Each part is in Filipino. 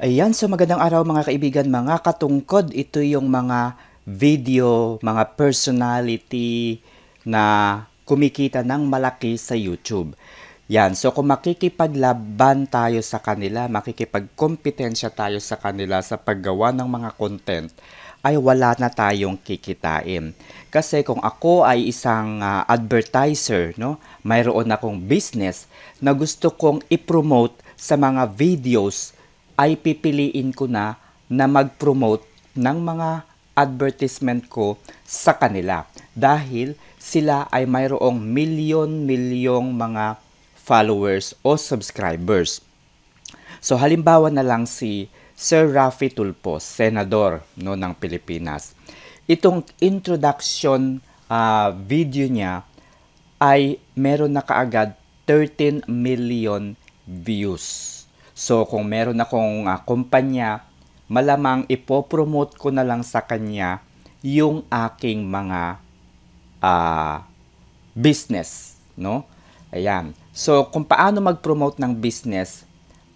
Ayan, so magandang araw mga kaibigan, mga katungkod. Ito yung mga video, mga personality na kumikita ng malaki sa YouTube. Yan, so kung makikipaglaban tayo sa kanila, makikipagkompetensya tayo sa kanila sa paggawa ng mga content, ay wala na tayong kikitain. Kasi kung ako ay isang uh, advertiser, no, mayroon akong business na gusto kong i-promote sa mga videos ay pipiliin ko na na mag-promote ng mga advertisement ko sa kanila dahil sila ay mayroong milyon-milyong mga followers o subscribers. So halimbawa na lang si Sir Rafi Tulpo, senador no ng Pilipinas. Itong introduction uh, video niya ay meron na kaagad 13 million views. So kung meron akong uh, kumpanya, malamang ipopromote ko na lang sa kanya yung aking mga uh, business, no? Ayan. So, kung paano mag-promote ng business,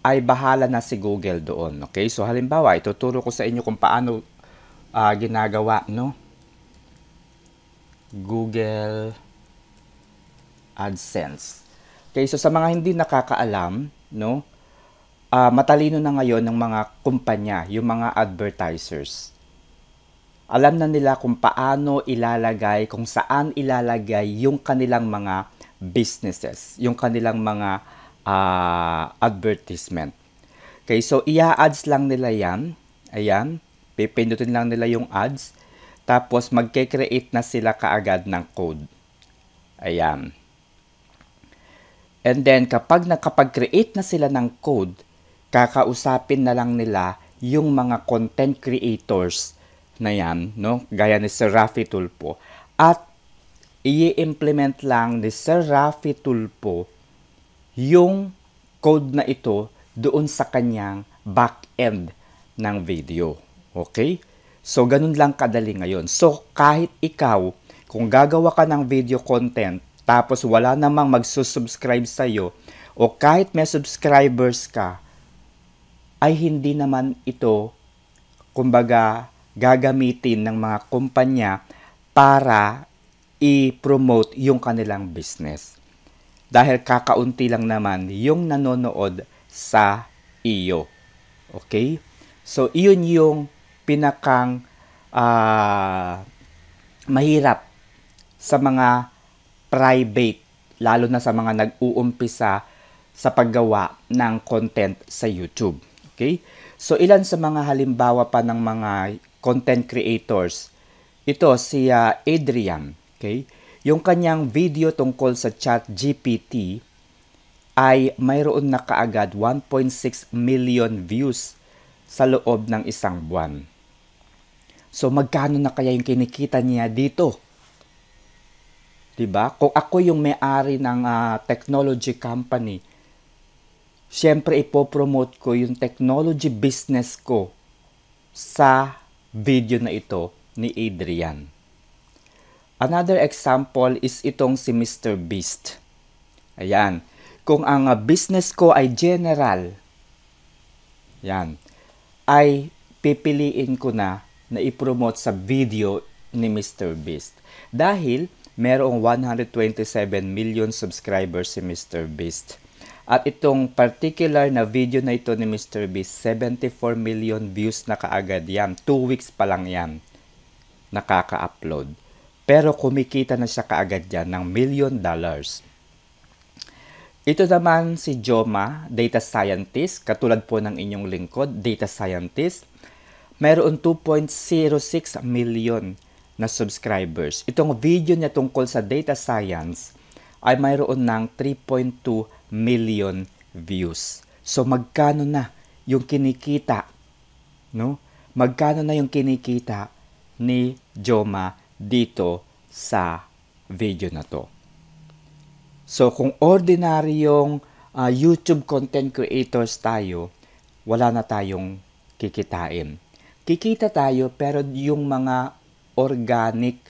ay bahala na si Google doon, okay? So, halimbawa, ituturo ko sa inyo kung paano uh, ginagawa, no? Google AdSense. Okay, so sa mga hindi nakakaalam, no? uh, matalino na ngayon ng mga kumpanya, yung mga advertisers. Alam na nila kung paano ilalagay, kung saan ilalagay yung kanilang mga businesses, yung kanilang mga uh, advertisement. Okay, so ia-ads lang nila yan. Ayan, pipindutin lang nila yung ads. Tapos magke-create na sila kaagad ng code. Ayan. And then kapag nakapag-create na sila ng code, kakausapin na lang nila yung mga content creators na yan, no? Gaya ni Sir Rafi Tulpo. At i-implement lang ni Sir Rafi Tulpo yung code na ito doon sa kanyang back-end ng video. Okay? So, ganun lang kadali ngayon. So, kahit ikaw, kung gagawa ka ng video content, tapos wala namang magsusubscribe sa'yo, o kahit may subscribers ka, ay hindi naman ito, kumbaga, gagamitin ng mga kumpanya para i-promote yung kanilang business. Dahil kakaunti lang naman yung nanonood sa iyo. Okay? So, iyon yung pinakang uh, mahirap sa mga private, lalo na sa mga nag-uumpisa sa paggawa ng content sa YouTube. Okay? So, ilan sa mga halimbawa pa ng mga content creators? Ito, si uh, Adrian. Okay? Yung kanyang video tungkol sa chat GPT ay mayroon na kaagad 1.6 million views sa loob ng isang buwan. So magkano na kaya yung kinikita niya dito? 'Di ba? Kung ako yung may-ari ng uh, technology company, syempre ipopromote ko yung technology business ko sa video na ito ni Adrian. Another example is itong si Mr. Beast. Ayan. Kung ang ah, business ko ay general, yan, ay pipiliin ko na na ipromote sa video ni Mr. Beast. Dahil merong 127 million subscribers si Mr. Beast. At itong particular na video na ito ni Mr. Beast, 74 million views na kaagad yan. 2 weeks pa lang yan nakaka-upload. Pero kumikita na siya kaagad yan ng million dollars. Ito naman si Joma, data scientist, katulad po ng inyong lingkod, data scientist. Mayroon 2.06 million na subscribers. Itong video niya tungkol sa data science ay mayroon ng 3.2 million views. So magkano na yung kinikita, no? Magkano na yung kinikita ni Joma dito sa video na to? So kung ordinaryong uh, YouTube content creators tayo, wala na tayong kikitain. Kikita tayo pero yung mga organic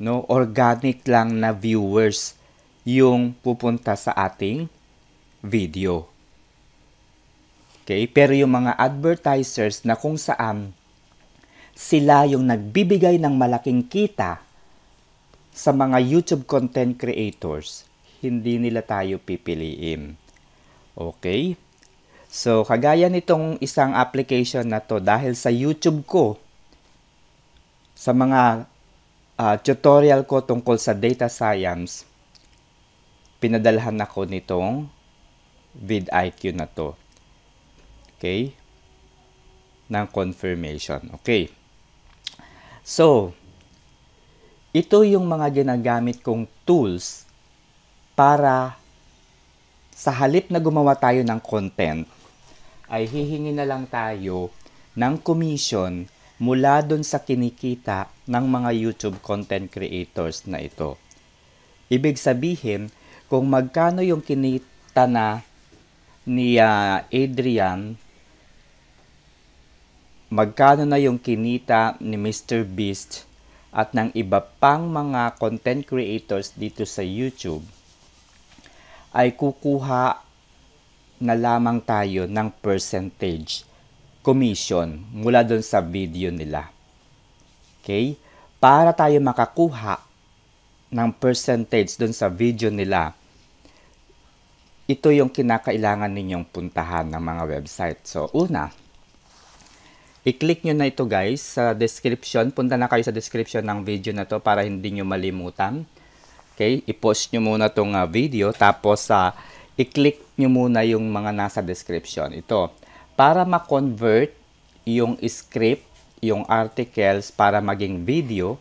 no organic lang na viewers yung pupunta sa ating video. Okay? Pero yung mga advertisers na kung saan sila yung nagbibigay ng malaking kita sa mga YouTube content creators, hindi nila tayo pipiliin. Okay? So, kagaya nitong isang application na to, dahil sa YouTube ko, sa mga uh, tutorial ko tungkol sa data science, pinadalhan ako nitong vidIQ na to. Okay? Ng confirmation. Okay. So, ito yung mga ginagamit kong tools para sa halip na gumawa tayo ng content, ay hihingi na lang tayo ng commission mula doon sa kinikita ng mga YouTube content creators na ito. Ibig sabihin, kung magkano yung kinita na ni uh, Adrian, magkano na yung kinita ni Mr. Beast at ng iba pang mga content creators dito sa YouTube, ay kukuha na lamang tayo ng percentage commission mula doon sa video nila. Okay? Para tayo makakuha ng percentage doon sa video nila, ito yung kinakailangan ninyong puntahan ng mga website. So, una, i-click nyo na ito guys sa description. Punta na kayo sa description ng video na to para hindi nyo malimutan. Okay? I-post nyo muna itong uh, ah, video. Tapos, uh, i-click nyo muna yung mga nasa description. Ito, para ma-convert yung script, yung articles para maging video,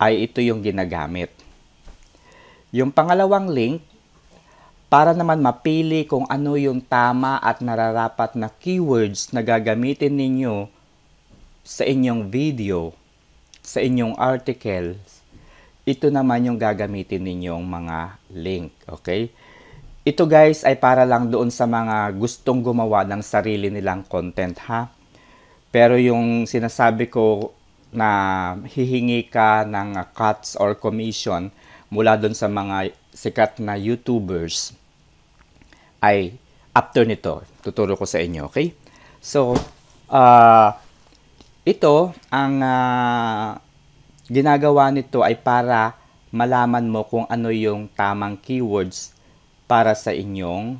ay ito yung ginagamit. Yung pangalawang link, para naman mapili kung ano yung tama at nararapat na keywords na gagamitin ninyo sa inyong video, sa inyong articles, ito naman yung gagamitin ninyong mga link. Okay? Ito guys ay para lang doon sa mga gustong gumawa ng sarili nilang content ha. Pero yung sinasabi ko na hihingi ka ng cuts or commission mula doon sa mga sikat na YouTubers ay after nito. Tuturo ko sa inyo, okay? So, uh, ito, ang uh, ginagawa nito ay para malaman mo kung ano yung tamang keywords para sa inyong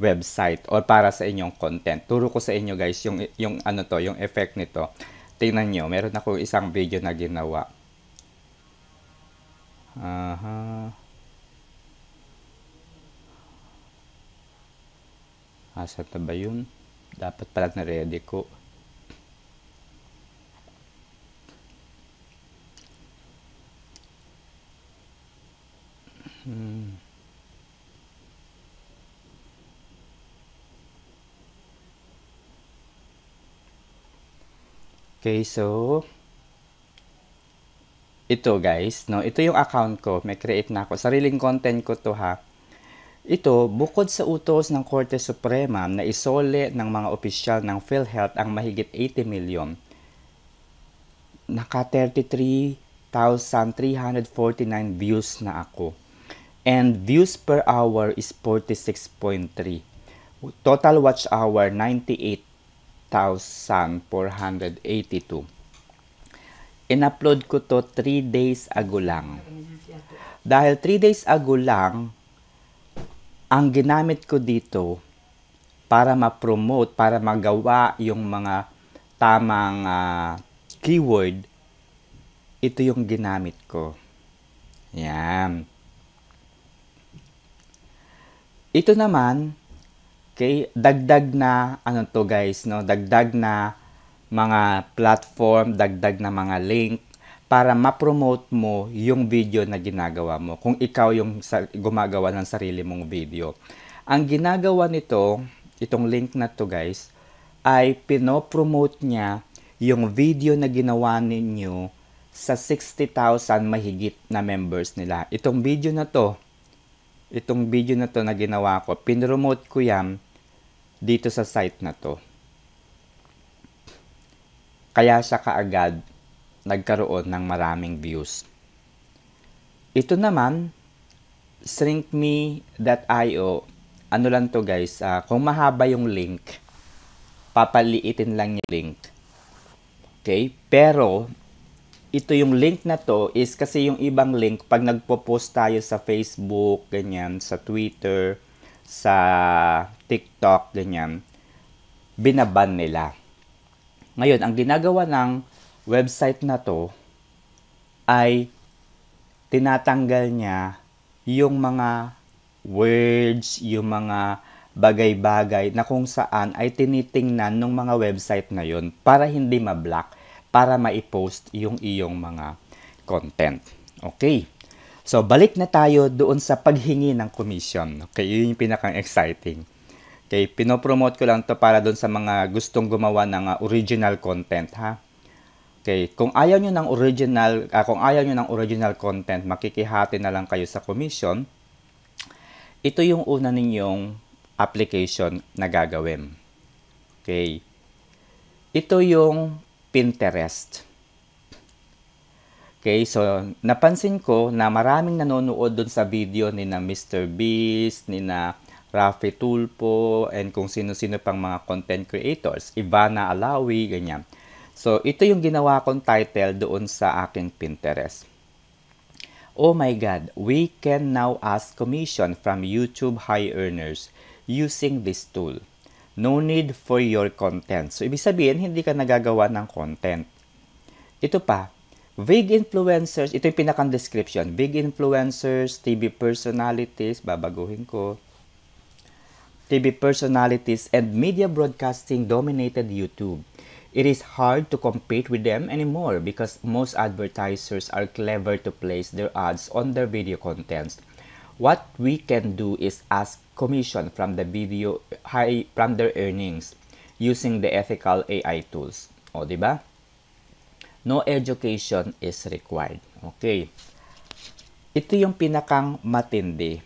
website or para sa inyong content. Turo ko sa inyo guys yung yung ano to, yung effect nito. Tingnan niyo, meron ako isang video na ginawa. Aha. Uh-huh. Asa na ba yun? Dapat pala na ready ko. Hmm. Okay, so ito guys, no? Ito yung account ko. May create na ako. Sariling content ko to ha. Ito, bukod sa utos ng Korte Suprema na isole ng mga opisyal ng PhilHealth ang mahigit 80 million, naka 33,349 views na ako. And views per hour is 46.3. Total watch hour, 98 1,482. In-upload ko to 3 days ago lang. Dahil 3 days ago lang, ang ginamit ko dito para ma-promote, para magawa yung mga tamang uh, keyword, ito yung ginamit ko. Yan. Ito naman, Okay? Dagdag na, ano to guys, no? Dagdag na mga platform, dagdag na mga link para ma-promote mo yung video na ginagawa mo. Kung ikaw yung gumagawa ng sarili mong video. Ang ginagawa nito, itong link na to guys, ay pinopromote niya yung video na ginawa ninyo sa 60,000 mahigit na members nila. Itong video na to, itong video na to na ginawa ko, pinromote ko yan dito sa site na to. Kaya siya kaagad nagkaroon ng maraming views. Ito naman, shrinkme.io, ano lang to guys, uh, kung mahaba yung link, papaliitin lang yung link. Okay? Pero, ito yung link na to is kasi yung ibang link, pag nagpo-post tayo sa Facebook, ganyan, sa Twitter, sa TikTok, ganyan, binaban nila. Ngayon, ang ginagawa ng website na to ay tinatanggal niya yung mga words, yung mga bagay-bagay na kung saan ay tinitingnan ng mga website na yun para hindi ma-block, para ma-post yung iyong mga content. Okay. So, balik na tayo doon sa paghingi ng commission. Okay, yun yung pinaka exciting Okay, pinopromote ko lang to para doon sa mga gustong gumawa ng uh, original content, ha? Okay, kung ayaw niyo ng original, uh, kung ayaw niyo ng original content, makikihati na lang kayo sa commission. Ito yung una ninyong application na gagawin. Okay. Ito yung Pinterest. Okay, so napansin ko na maraming nanonood doon sa video ni na Mr. Beast, ni na Rafi Tulpo, and kung sino-sino pang mga content creators, Ivana Alawi, ganyan. So, ito yung ginawa kong title doon sa aking Pinterest. Oh my God, we can now ask commission from YouTube high earners using this tool. No need for your content. So, ibig sabihin, hindi ka nagagawa ng content. Ito pa, Big influencers, ito yung pinakang description. Big influencers, TV personalities, babaguhin ko. TV personalities and media broadcasting dominated YouTube. It is hard to compete with them anymore because most advertisers are clever to place their ads on their video contents. What we can do is ask commission from the video high from their earnings using the ethical AI tools. O, di ba? no education is required. Okay. Ito yung pinakang matindi.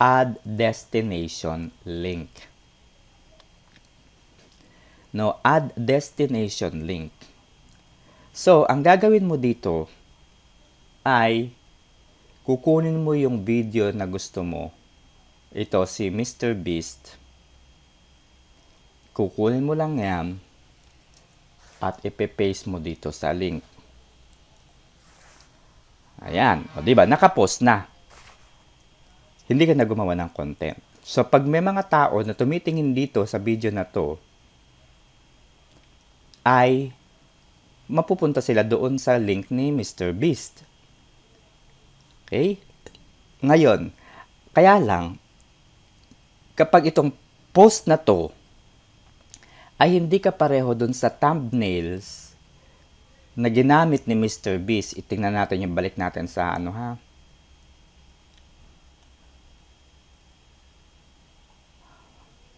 Add destination link. No, add destination link. So, ang gagawin mo dito ay kukunin mo yung video na gusto mo. Ito si Mr. Beast. Kukunin mo lang yan at ipe-paste mo dito sa link. Ayan. O, diba? Nakapost na. Hindi ka na gumawa ng content. So, pag may mga tao na tumitingin dito sa video na to, ay mapupunta sila doon sa link ni Mr. Beast. Okay? Ngayon, kaya lang, kapag itong post na to, ay hindi ka pareho dun sa thumbnails na ginamit ni Mr. Beast. Itingnan natin yung balik natin sa ano ha.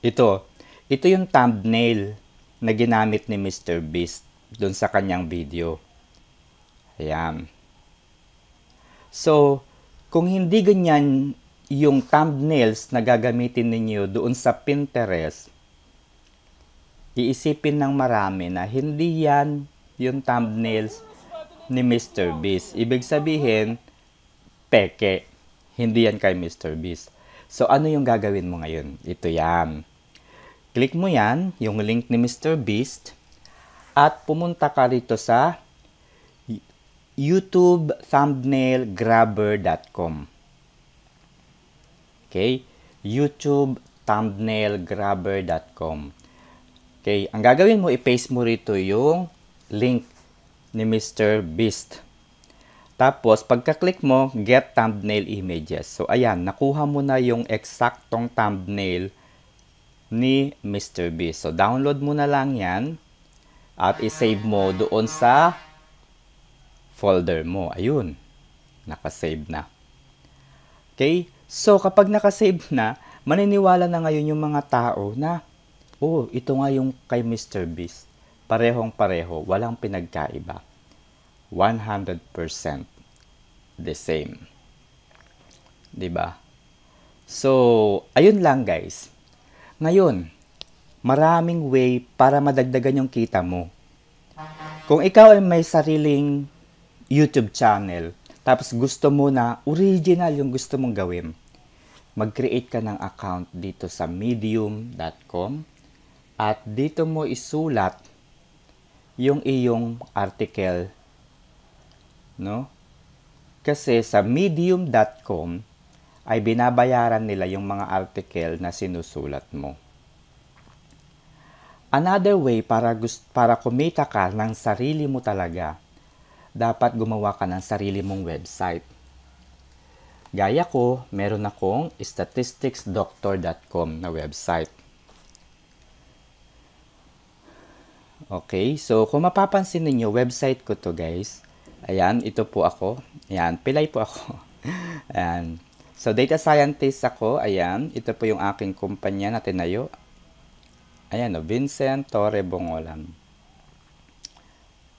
Ito. Ito yung thumbnail na ginamit ni Mr. Beast dun sa kanyang video. Ayan. So, kung hindi ganyan yung thumbnails na gagamitin ninyo doon sa Pinterest, iisipin ng marami na hindi yan yung thumbnails ni Mr. Beast. Ibig sabihin, peke. Hindi yan kay Mr. Beast. So, ano yung gagawin mo ngayon? Ito yan. Click mo yan, yung link ni Mr. Beast, at pumunta ka rito sa YouTube thumbnail Okay? YouTube thumbnail Okay, ang gagawin mo, i-paste mo rito yung link ni Mr. Beast. Tapos, pagka-click mo, get thumbnail images. So, ayan, nakuha mo na yung eksaktong thumbnail ni Mr. Beast. So, download mo na lang yan at i-save mo doon sa folder mo. Ayun, nakasave na. Okay, so kapag nakasave na, maniniwala na ngayon yung mga tao na Oh, ito nga yung kay Mr. Beast. Parehong pareho, walang pinagkaiba. 100% the same. 'Di ba? So, ayun lang guys. Ngayon, maraming way para madagdagan yung kita mo. Kung ikaw ay may sariling YouTube channel, tapos gusto mo na original yung gusto mong gawin, mag-create ka ng account dito sa medium.com at dito mo isulat yung iyong article. No? Kasi sa medium.com ay binabayaran nila yung mga article na sinusulat mo. Another way para gust para kumita ka ng sarili mo talaga, dapat gumawa ka ng sarili mong website. Gaya ko, meron akong statisticsdoctor.com na website. Okay, so kung mapapansin ninyo, website ko to guys. Ayan, ito po ako. Ayan, pilay po ako. Ayan. So, data scientist ako. Ayan, ito po yung aking kumpanya na tinayo. Ayan, no, Vincent Torre Bongolan.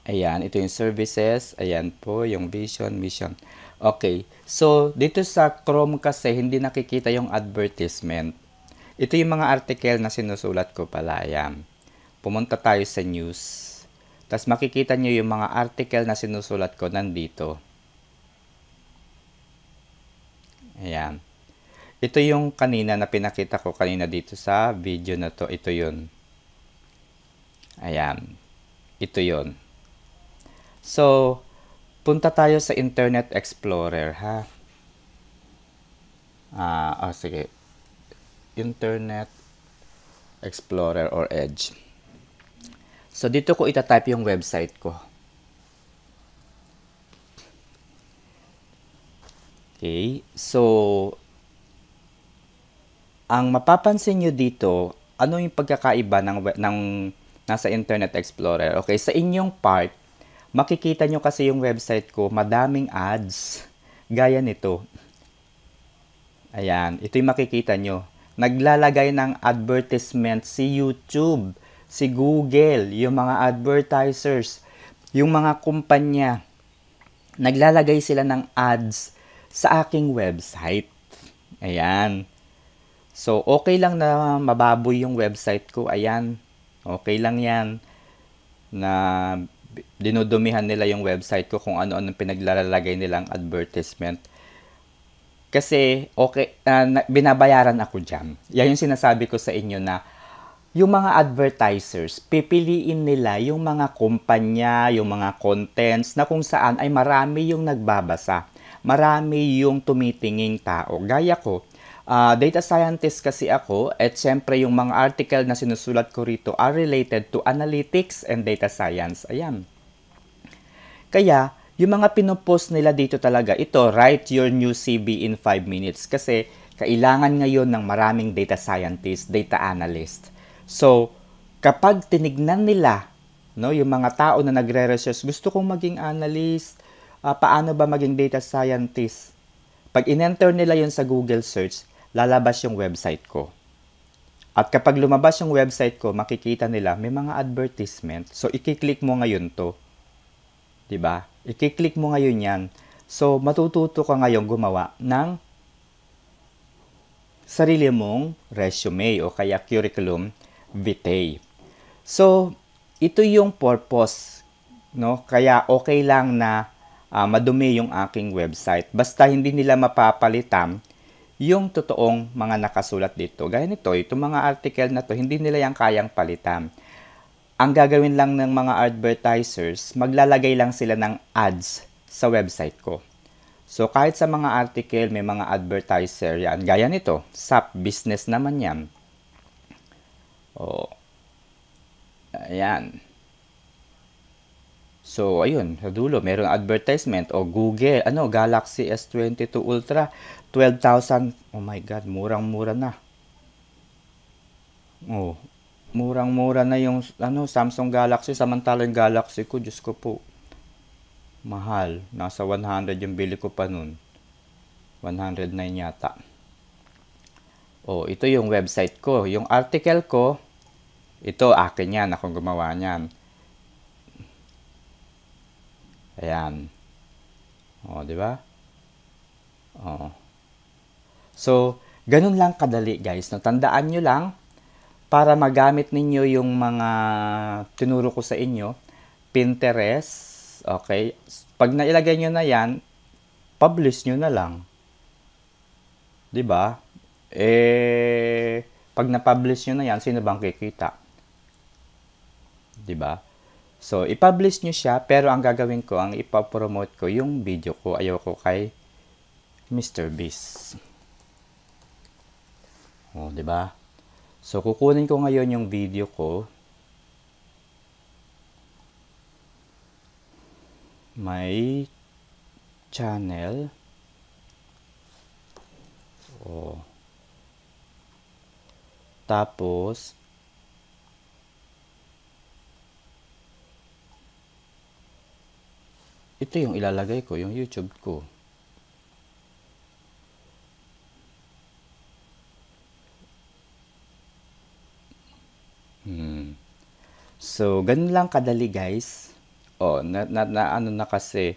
Ayan, ito yung services. Ayan po, yung vision, mission. Okay, so dito sa Chrome kasi hindi nakikita yung advertisement. Ito yung mga article na sinusulat ko pala. Ayan pumunta tayo sa news. Tapos makikita nyo yung mga article na sinusulat ko nandito. Ayan. Ito yung kanina na pinakita ko kanina dito sa video na to. Ito yun. Ayan. Ito yun. So, punta tayo sa Internet Explorer, ha? Ah, oh, sige. Internet Explorer or Edge. So, dito ko itatype yung website ko. Okay. So, ang mapapansin nyo dito, ano yung pagkakaiba ng, ng nasa Internet Explorer? Okay, sa inyong part, makikita nyo kasi yung website ko, madaming ads. Gaya nito. Ayan, ito yung makikita nyo. Naglalagay ng advertisement si YouTube si Google, yung mga advertisers, yung mga kumpanya, naglalagay sila ng ads sa aking website. Ayan. So, okay lang na mababoy yung website ko. Ayan. Okay lang yan. Na dinudumihan nila yung website ko kung ano-ano pinaglalagay nilang advertisement. Kasi, okay, uh, binabayaran ako dyan. Yan yung sinasabi ko sa inyo na yung mga advertisers, pipiliin nila yung mga kumpanya, yung mga contents na kung saan ay marami yung nagbabasa. Marami yung tumitinging tao. Gaya ko, uh, data scientist kasi ako at syempre yung mga article na sinusulat ko rito are related to analytics and data science. Ayan. Kaya, yung mga pinopost nila dito talaga, ito, write your new CV in 5 minutes. Kasi, kailangan ngayon ng maraming data scientist, data analyst So, kapag tinignan nila, no, yung mga tao na nagre-research, gusto kong maging analyst, uh, paano ba maging data scientist? Pag in-enter nila yon sa Google search, lalabas yung website ko. At kapag lumabas yung website ko, makikita nila may mga advertisement. So, ikiklik mo ngayon to. ba? Diba? Ikiklik mo ngayon yan. So, matututo ka ngayon gumawa ng sarili mong resume o kaya curriculum vitae. So, ito yung purpose, no? Kaya okay lang na uh, madumi yung aking website. Basta hindi nila mapapalitan yung totoong mga nakasulat dito. Gaya nito, itong mga article na to, hindi nila yung kayang palitan. Ang gagawin lang ng mga advertisers, maglalagay lang sila ng ads sa website ko. So kahit sa mga article, may mga advertiser yan. Gaya nito, SAP business naman yan. Oh. ayan. So, ayun, sa dulo, merong advertisement o Google, ano, Galaxy S22 Ultra, 12,000, oh my God, murang-mura na. Oh, murang-mura na yung ano Samsung Galaxy samantalang Galaxy ko Diyos ko po mahal nasa 100 yung bili ko pa nun 109 yata oh, ito yung website ko, yung article ko, ito akin yan, akong gumawa niyan. Ayan. Oh, di ba? Oh. So, ganun lang kadali guys. No? Tandaan nyo lang para magamit ninyo yung mga tinuro ko sa inyo. Pinterest. Okay. Pag nailagay nyo na yan, publish nyo na lang. 'di ba? eh, pag na-publish nyo na yan, sino bang kikita? ba? Diba? So, i-publish nyo siya, pero ang gagawin ko, ang ipapromote ko, yung video ko, ayoko kay Mr. Beast. O, oh, ba? Diba? So, kukunin ko ngayon yung video ko. May channel. Oh. Tapos, ito yung ilalagay ko, yung YouTube ko. Hmm. So, ganun lang kadali guys. Oh, na, na, na ano na kasi,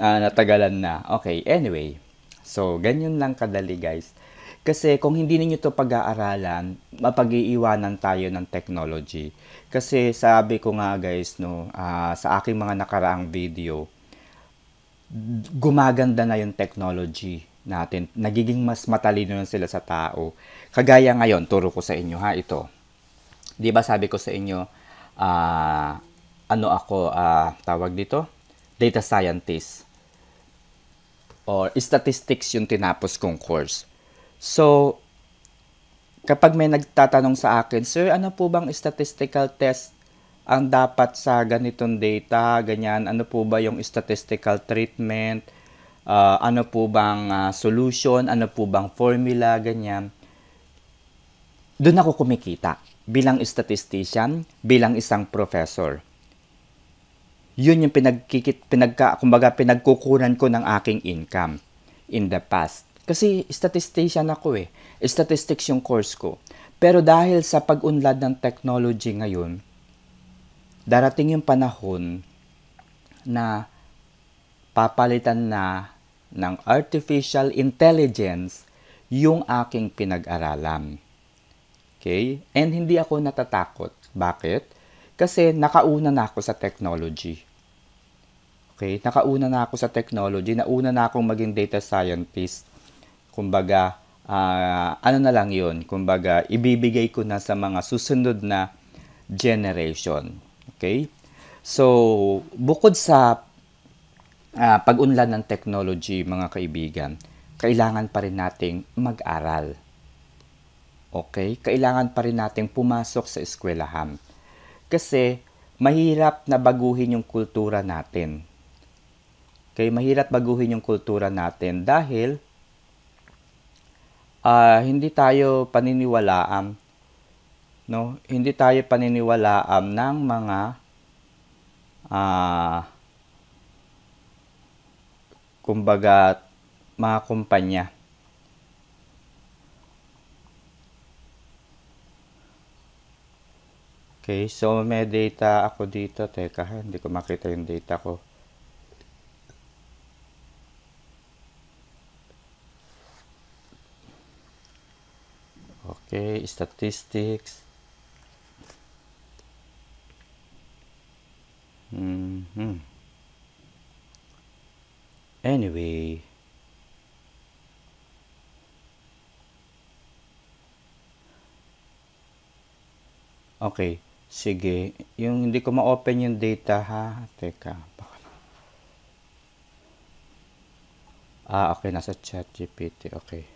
uh, natagalan na. Okay, anyway. So, ganyan lang kadali guys. Kasi kung hindi niyo to pag-aaralan, mapag-iiwanan tayo ng technology. Kasi sabi ko nga guys, no, uh, sa aking mga nakaraang video, gumaganda na yung technology natin. Nagiging mas matalino na sila sa tao. Kagaya ngayon, turo ko sa inyo ha, ito. 'Di ba sabi ko sa inyo, uh, ano ako uh, tawag dito? Data scientist or statistics yung tinapos kong course. So, kapag may nagtatanong sa akin, Sir, ano po bang statistical test ang dapat sa ganitong data, ganyan, ano po ba yung statistical treatment, uh, ano po bang uh, solution, ano po bang formula, ganyan. Doon ako kumikita bilang statistician, bilang isang professor. Yun yung pinagkikit, pinagka, kumbaga pinagkukunan ko ng aking income in the past. Kasi statistician ako eh. Statistics yung course ko. Pero dahil sa pag-unlad ng technology ngayon, darating yung panahon na papalitan na ng artificial intelligence yung aking pinag-aralan. Okay? And hindi ako natatakot. Bakit? Kasi nakauna na ako sa technology. Okay? Nakauna na ako sa technology. Nauna na akong maging data scientist kumbaga, uh, ano na lang yun, kumbaga, ibibigay ko na sa mga susunod na generation. Okay? So, bukod sa uh, pag-unlad ng technology, mga kaibigan, kailangan pa rin nating mag-aral. Okay? Kailangan pa rin nating pumasok sa eskwelahan. Kasi, mahirap na baguhin yung kultura natin. Okay, mahirap baguhin yung kultura natin dahil uh, hindi tayo paniniwalaan no hindi tayo paniniwalaan ng mga uh, kumbaga mga kumpanya Okay, so may data ako dito. Teka, hindi ko makita yung data ko. Okay, statistics. Mm -hmm. Anyway, Okay, sige. Yung hindi ko ma-open yung data ha. Teka, baka. Ah, okay, nasa chat GPT. Okay.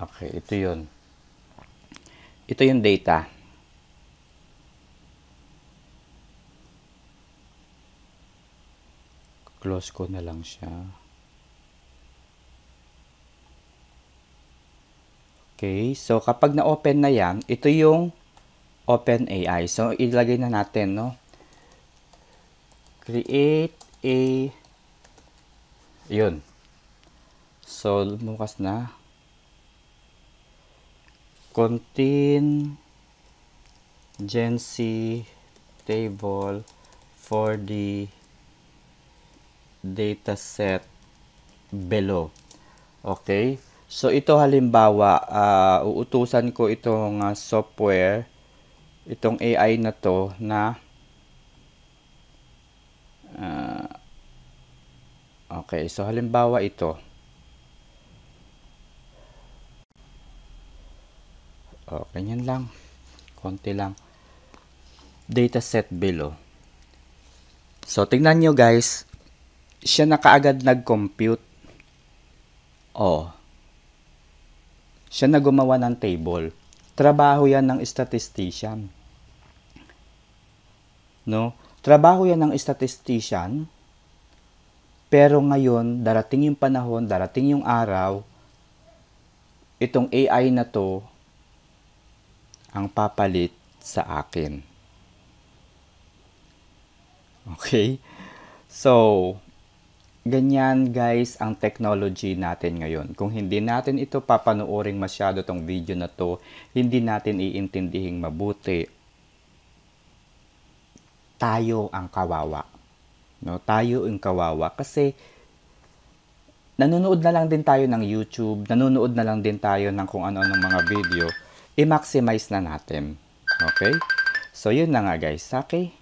Okay, ito yon. Ito yung data. Close ko na lang siya. Okay, so kapag na-open na yan, ito yung open AI. So, ilagay na natin, no? Create a... Yun. So, bukas na contingency table for the data set below. Okay? So, ito halimbawa, uh, uutusan ko itong uh, software, itong AI na to na uh, Okay, so halimbawa ito. O, oh, ganyan lang. Konti lang. Dataset below. So, tingnan nyo guys. Siya na kaagad nag-compute. Oh. Siya na gumawa ng table. Trabaho yan ng statistician. No? Trabaho yan ng statistician. Pero ngayon, darating yung panahon, darating yung araw, itong AI na to, ang papalit sa akin. Okay? So, ganyan guys ang technology natin ngayon. Kung hindi natin ito papanoorin masyado tong video na to, hindi natin iintindihing mabuti. Tayo ang kawawa. No, tayo ang kawawa kasi nanonood na lang din tayo ng YouTube, nanonood na lang din tayo ng kung ano-anong mga video i-maximize na natin. Okay? So, yun na nga guys. Saki,